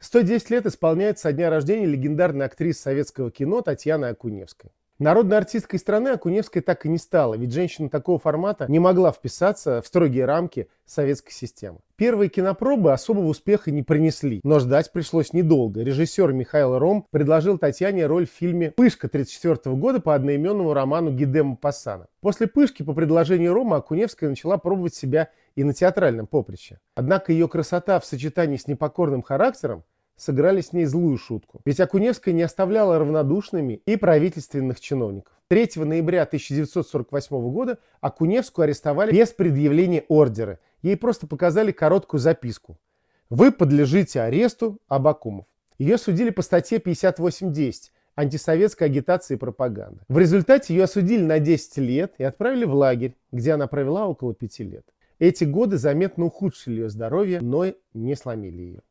110 лет исполняется со дня рождения легендарной актрисы советского кино Татьяны Акуневской. Народной артисткой страны Акуневская так и не стала, ведь женщина такого формата не могла вписаться в строгие рамки советской системы. Первые кинопробы особого успеха не принесли, но ждать пришлось недолго. Режиссер Михаил Ром предложил Татьяне роль в фильме «Пышка» 1934 года по одноименному роману Гидема Пасана. После «Пышки» по предложению Рома Акуневская начала пробовать себя и на театральном поприще. Однако ее красота в сочетании с непокорным характером сыграли с ней злую шутку. Ведь Акуневская не оставляла равнодушными и правительственных чиновников. 3 ноября 1948 года Акуневскую арестовали без предъявления ордера. Ей просто показали короткую записку. «Вы подлежите аресту Абакумов». Ее судили по статье 58.10 антисоветская агитация и пропаганда. В результате ее осудили на 10 лет и отправили в лагерь, где она провела около 5 лет. Эти годы заметно ухудшили ее здоровье, но не сломили ее.